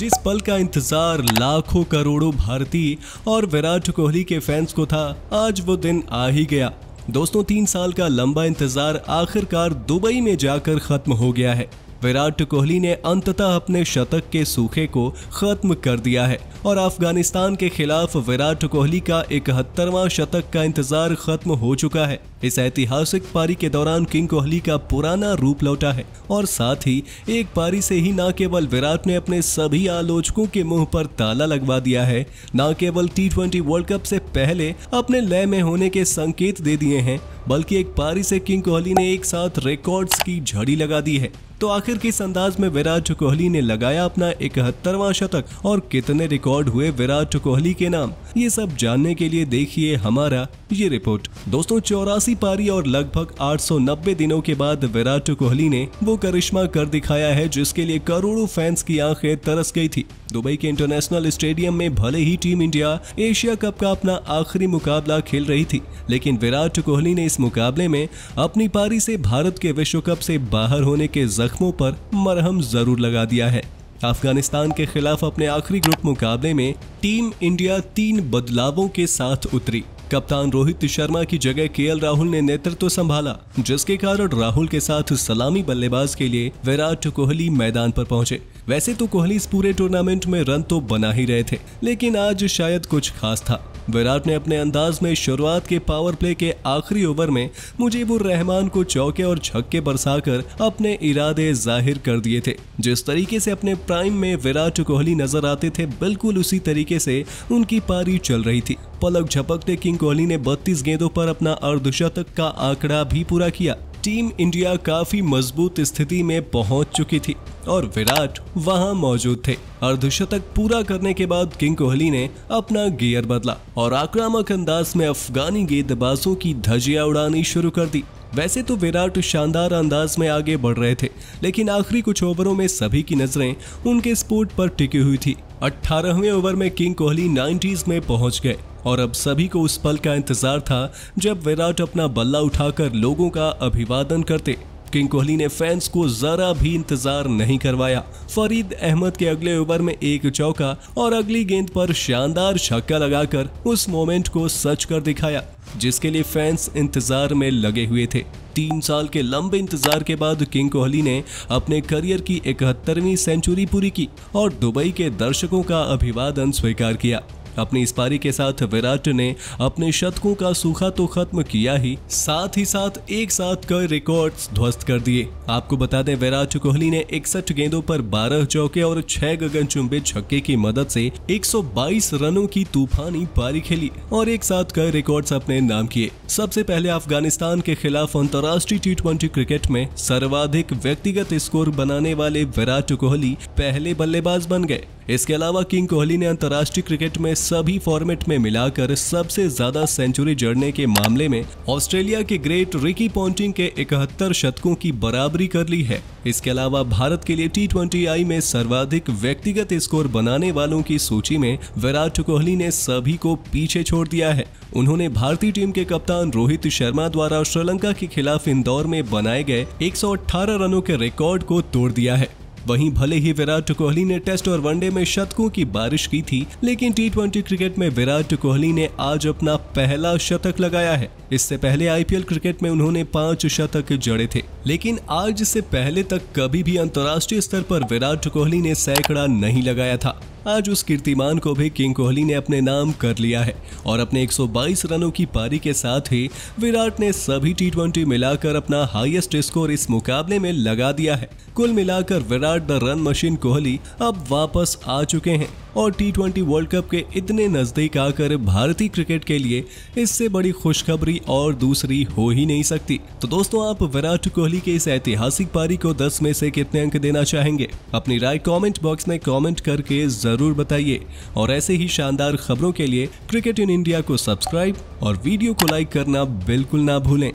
जिस पल का इंतजार लाखों करोड़ों भारतीय और विराट कोहली के फैंस को था आज वो दिन आ ही गया दोस्तों तीन साल का लंबा इंतजार आखिरकार दुबई में जाकर खत्म हो गया है विराट कोहली ने अंततः अपने शतक के सूखे को खत्म कर दिया है और अफगानिस्तान के खिलाफ विराट कोहली का इकहत्तरवा शतक का इंतजार खत्म हो चुका है इस ऐतिहासिक पारी के दौरान किंग कोहली का पुराना रूप लौटा है और साथ ही एक पारी से ही न केवल विराट ने अपने सभी आलोचकों के मुंह पर ताला लगवा दिया है न केवल टी वर्ल्ड कप से पहले अपने लय में होने के संकेत दे दिए हैं बल्कि एक पारी से किंग कोहली ने एक साथ रिकॉर्ड्स की झड़ी लगा दी है तो आखिर किस अंदाज में विराट कोहली ने लगाया अपना इकहत्तरवा शतक और कितने रिकॉर्ड हुए विराट कोहली के नाम ये सब जानने के लिए देखिए हमारा ये रिपोर्ट दोस्तों चौरासी पारी और लगभग 890 दिनों के बाद विराट कोहली ने वो करिश्मा कर दिखाया है जिसके लिए करोड़ों फैंस की आंखें तरस गई थी दुबई के इंटरनेशनल स्टेडियम में भले ही टीम इंडिया एशिया कप का अपना आखिरी मुकाबला खेल रही थी लेकिन विराट कोहली ने इस मुकाबले में अपनी पारी से भारत के विश्व कप से बाहर होने के जख्म जख्मों पर मरहम जरूर लगा दिया है अफगानिस्तान के खिलाफ अपने आखिरी ग्रुप मुकाबले में टीम इंडिया तीन बदलावों के साथ उतरी कप्तान रोहित शर्मा की जगह केएल राहुल ने नेतृत्व संभाला जिसके कारण राहुल के साथ सलामी बल्लेबाज के लिए विराट कोहली मैदान पर पहुंचे वैसे तो कोहली इस पूरे टूर्नामेंट में रन तो बना ही रहे थे लेकिन आज शायद कुछ खास था विराट ने अपने अंदाज में शुरुआत के पावर प्ले के आखिरी ओवर में मुजीबुर रहमान को चौके और छक्के बरसाकर अपने इरादे जाहिर कर दिए थे जिस तरीके से अपने प्राइम में विराट कोहली नजर आते थे बिल्कुल उसी तरीके से उनकी पारी चल रही थी पलक झपकते किंग कोहली ने 32 गेंदों पर अपना अर्धशतक का आंकड़ा भी पूरा किया टीम इंडिया काफी मजबूत स्थिति में पहुंच चुकी थी और विराट वहां मौजूद थे अर्धशतक पूरा करने के बाद किंग कोहली ने अपना गियर बदला और आक्रामक अंदाज में अफगानी गेंदबाजों की धजिया उड़ानी शुरू कर दी वैसे तो विराट शानदार अंदाज में आगे बढ़ रहे थे लेकिन आखिरी कुछ ओवरों में सभी की नजरें उनके स्पोर्ट पर टिकी हुई थी 18वें ओवर में किंग कोहली 90s में पहुंच गए और अब सभी को उस पल का इंतजार था जब विराट अपना बल्ला उठाकर लोगों का अभिवादन करते किंग कोहली ने फैंस को जरा भी इंतजार नहीं करवाया फरीद अहमद के अगले ओवर में एक चौका और अगली गेंद पर शानदार छक्का लगाकर उस मोमेंट को सच कर दिखाया जिसके लिए फैंस इंतजार में लगे हुए थे तीन साल के लंबे इंतजार के बाद किंग कोहली ने अपने करियर की इकहत्तरवीं सेंचुरी पूरी की और दुबई के दर्शकों का अभिवादन स्वीकार किया अपनी इस पारी के साथ विराट ने अपने शतकों का सूखा तो खत्म किया ही साथ ही साथ एक साथ कई रिकॉर्ड ध्वस्त कर दिए आपको बता दें विराट कोहली ने इकसठ गेंदों पर बारह चौके और छह गगनचुंबी छक्के की मदद से 122 रनों की तूफानी पारी खेली और एक साथ कई रिकॉर्ड अपने नाम किए सबसे पहले अफगानिस्तान के खिलाफ अंतर्राष्ट्रीय टी क्रिकेट में सर्वाधिक व्यक्तिगत स्कोर बनाने वाले विराट कोहली पहले बल्लेबाज बन गए इसके अलावा किंग कोहली ने अंतर्राष्ट्रीय क्रिकेट में सभी फॉर्मेट में मिलाकर सबसे ज्यादा सेंचुरी जड़ने के मामले में ऑस्ट्रेलिया के ग्रेट रिकी पॉन्टिंग के इकहत्तर शतकों की बराबरी कर ली है इसके अलावा भारत के लिए टी ट्वेंटी में सर्वाधिक व्यक्तिगत स्कोर बनाने वालों की सूची में विराट कोहली ने सभी को पीछे छोड़ दिया है उन्होंने भारतीय टीम के कप्तान रोहित शर्मा द्वारा श्रीलंका के खिलाफ इंदौर में बनाए गए 118 रनों के रिकॉर्ड को तोड़ दिया है वहीं भले ही विराट कोहली ने टेस्ट और वनडे में शतकों की बारिश की थी लेकिन टी क्रिकेट में विराट कोहली ने आज अपना पहला शतक लगाया है इससे पहले आईपीएल क्रिकेट में उन्होंने पांच शतक जड़े थे लेकिन आज से पहले तक कभी भी अंतर्राष्ट्रीय स्तर पर विराट कोहली ने सैकड़ा नहीं लगाया था आज उस कीर्तिमान को भी किंग कोहली ने अपने नाम कर लिया है और अपने 122 रनों की पारी के साथ ही विराट ने सभी टी मिलाकर अपना हाईएस्ट स्कोर इस मुकाबले में लगा दिया है कुल मिलाकर Virat the run machine Kohli अब वापस आ चुके हैं और टी ट्वेंटी वर्ल्ड कप के इतने नजदीक आकर भारतीय क्रिकेट के लिए इससे बड़ी खुशखबरी और दूसरी हो ही नहीं सकती तो दोस्तों आप विराट कोहली के इस ऐतिहासिक पारी को 10 में से कितने अंक देना चाहेंगे अपनी राय कमेंट बॉक्स में कमेंट करके जरूर जरूर बताइए और ऐसे ही शानदार खबरों के लिए क्रिकेट इन इंडिया को सब्सक्राइब और वीडियो को लाइक करना बिल्कुल ना भूलें